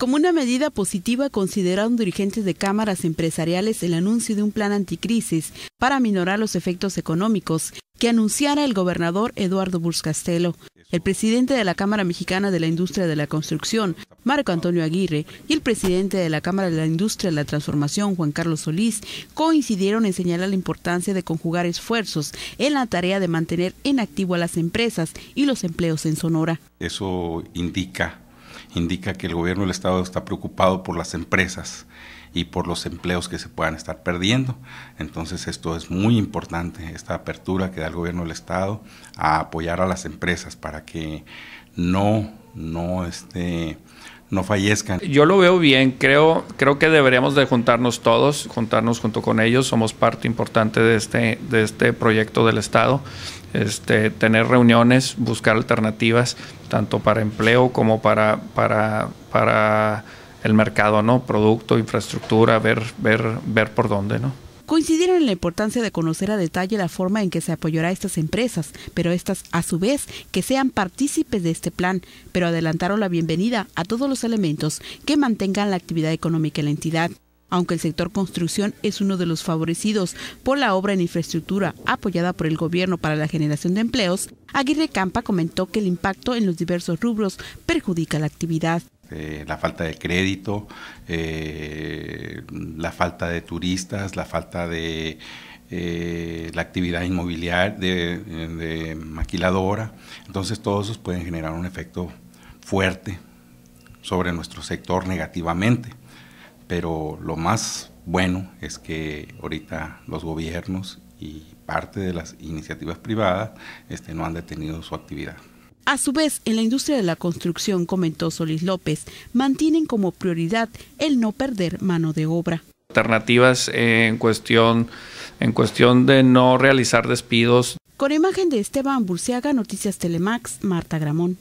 Como una medida positiva, consideraron dirigentes de cámaras empresariales el anuncio de un plan anticrisis para minorar los efectos económicos que anunciara el gobernador Eduardo castelo El presidente de la Cámara Mexicana de la Industria de la Construcción, Marco Antonio Aguirre, y el presidente de la Cámara de la Industria de la Transformación, Juan Carlos Solís, coincidieron en señalar la importancia de conjugar esfuerzos en la tarea de mantener en activo a las empresas y los empleos en Sonora. Eso indica indica que el gobierno del Estado está preocupado por las empresas y por los empleos que se puedan estar perdiendo. Entonces esto es muy importante, esta apertura que da el gobierno del Estado a apoyar a las empresas para que no, no, este, no fallezcan. Yo lo veo bien, creo, creo que deberíamos de juntarnos todos, juntarnos junto con ellos, somos parte importante de este, de este proyecto del Estado, este, tener reuniones, buscar alternativas, tanto para empleo como para, para, para el mercado, ¿no? Producto, infraestructura, ver, ver, ver por dónde, ¿no? Coincidieron en la importancia de conocer a detalle la forma en que se apoyará a estas empresas, pero estas, a su vez, que sean partícipes de este plan, pero adelantaron la bienvenida a todos los elementos que mantengan la actividad económica en la entidad aunque el sector construcción es uno de los favorecidos por la obra en infraestructura apoyada por el gobierno para la generación de empleos, Aguirre Campa comentó que el impacto en los diversos rubros perjudica la actividad. Eh, la falta de crédito, eh, la falta de turistas, la falta de eh, la actividad inmobiliaria, de, maquiladora. Entonces todos esos pueden generar un efecto fuerte sobre nuestro sector negativamente. Pero lo más bueno es que ahorita los gobiernos y parte de las iniciativas privadas este, no han detenido su actividad. A su vez, en la industria de la construcción, comentó Solís López, mantienen como prioridad el no perder mano de obra. Alternativas eh, en cuestión, en cuestión de no realizar despidos. Con imagen de Esteban Burciaga, Noticias Telemax, Marta Gramón.